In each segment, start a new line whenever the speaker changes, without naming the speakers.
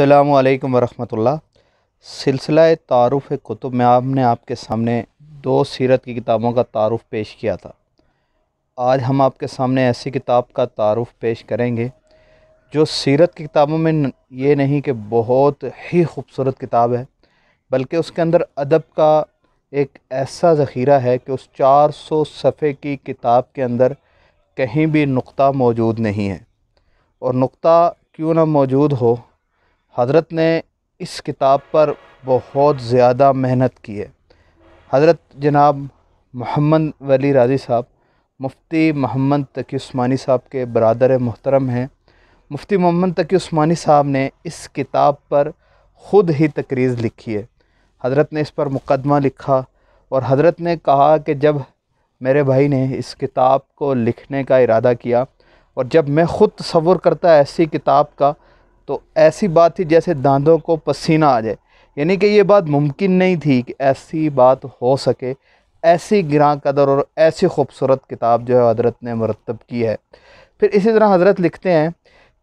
अल्लाम वरहमतुल्ला सिलसिला तारफ़ कुतुब में आपने आपके सामने दो सीरत की किताबों का तारफ़ पेश किया था आज हम आपके सामने ऐसी किताब का तारफ़ पेश करेंगे जो सीरत की किताबों में ये नहीं कि बहुत ही खूबसूरत किताब है बल्कि उसके अंदर अदब का एक ऐसा ज़ख़ीरा है कि उस 400 सफ़े की किताब के अंदर कहीं भी नुक्ता मौजूद नहीं है और नुक्ता क्यों ना मौजूद हो हज़रत ने इस किताब पर बहुत ज़्यादा मेहनत की है हज़रत जनाब मोहम्मद वली राज़ी साहब मुफ्ती मोहम्मद तकी उस्मानी साहब के बरदर मोहतरम हैं मुफ्ती मोहम्मद तकी उस्मानी साहब ने इस किताब पर ख़ुद ही तकरीर लिखी है हज़रत ने इस पर मुकदमा लिखा और हज़रत ने कहा कि जब मेरे भाई ने इस किताब को लिखने का इरादा किया और जब मैं ख़ुद तस्वुर करता ऐसी किताब का तो ऐसी बात थी जैसे दांतों को पसीना आ जाए यानी कि ये बात मुमकिन नहीं थी कि ऐसी बात हो सके ऐसी ग्रां कदर और ऐसी खूबसूरत किताब जो है हजरत ने मरतब की है फिर इसी तरह हजरत लिखते हैं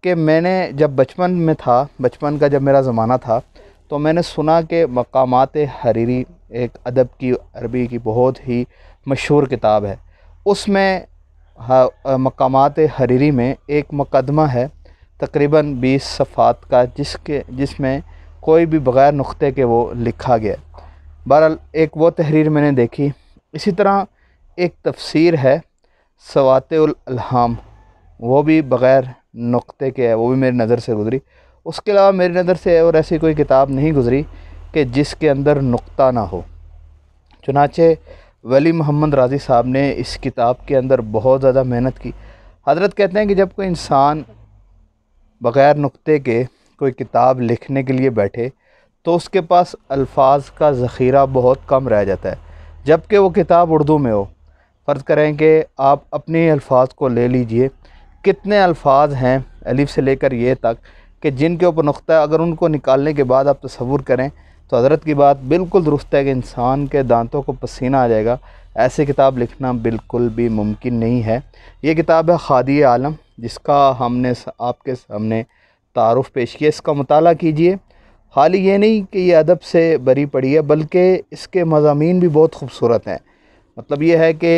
कि मैंने जब बचपन में था बचपन का जब मेरा ज़माना था तो मैंने सुना कि मकाम हरीरी एक अदब की अरबी की बहुत ही मशहूर किताब है उसमें हाँ, मकाम हरीरी में एक मुकदमा है तकरीबन 20 सफ़ात का जिसके जिसमें कोई भी बग़ैर नुक़े के वो लिखा गया बहरहाल एक वो तहरीर मैंने देखी इसी तरह एक तफसीर है सवातम वो भी बग़ैर नुक़े के है वो भी मेरी नज़र से गुज़री उसके अलावा मेरी नज़र से और ऐसी कोई किताब नहीं गुज़री कि जिसके अंदर नुक़ा ना हो चुनाचे वली मोहम्मद राजी साहब ने इस किताब के अंदर बहुत ज़्यादा मेहनत की हजरत कहते हैं कि जब कोई इंसान बग़ैर नुक्ते के कोई किताब लिखने के लिए बैठे तो उसके पास अल्फाज का ज़ख़ीरा बहुत कम रह जाता है जबकि वो किताब उर्दू में हो फ़र्ज़ करें कि आप अपने अल्फाज को ले लीजिए कितने अल्फाज हैं अलिफ से लेकर ये तक कि जिनके ऊपर नुक़ा अगर उनको निकालने के बाद आप तस्वुर करें तो हज़रत की बात बिल्कुल दुरुस्त है कि इंसान के दांतों को पसीना आ जाएगा ऐसे किताब लिखना बिल्कुल भी मुमकिन नहीं है ये किताब है खादी आलम जिसका हमने आपके सामने तारफ़ पेश किया इसका मताल कीजिए खाली ये नहीं कि ये अदब से बरी पड़ी है बल्कि इसके मजामी भी बहुत खूबसूरत हैं मतलब ये है कि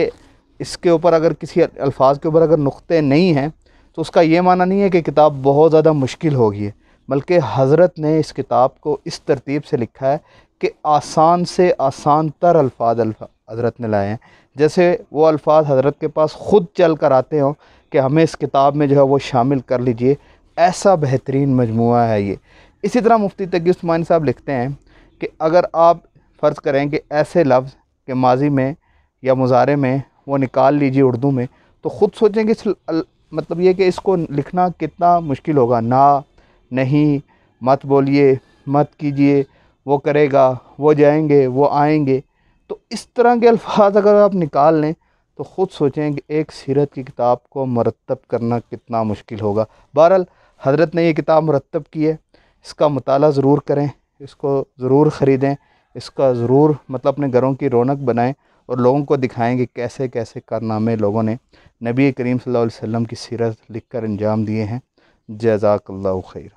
इसके ऊपर अगर किसी अल्फाज के ऊपर अगर नुक़े नहीं हैं तो उसका ये माना नहीं है कि किताब बहुत ज़्यादा मुश्किल होगी बल्कि हज़रत ने इस किताब को इस तरतीब से लिखा है कि आसान से आसान तर अल्फाज हज़रत ने लाए हैं जैसे वो अल्फाज हज़रत के पास ख़ुद चल कर आते हों कि हमें इस किताब में जो है वो शामिल कर लीजिए ऐसा बेहतरीन मजमू है ये इसी तरह मुफ्ती तकी साहब लिखते हैं कि अगर आप फ़र्ज़ करें कि ऐसे लफ्ज़ के माजी में या मुजारे में वो निकाल लीजिए उर्दू में तो ख़ुद सोचें कि इस मतलब ये कि इसको लिखना कितना मुश्किल होगा ना नहीं मत बोलिए मत कीजिए वो करेगा वो जाएंगे वो आएंगे तो इस तरह के अल्फाज अगर आप निकाल लें तो ख़ुद सोचें कि एक सीरत की किताब को मरतब करना कितना मुश्किल होगा बहरहाल हजरत ने ये किताब मरतब की है इसका मताल ज़रूर करें इसको ज़रूर ख़रीदें इसका ज़रूर मतलब अपने घरों की रौनक बनाएं और लोगों को दिखाएं कि कैसे कैसे कारनामे लोगों ने नबी करीम सल्लल्लाहु अलैहि वसल्लम की सीरत लिख कर अंजाम दिए हैं जजाकल्ला खैर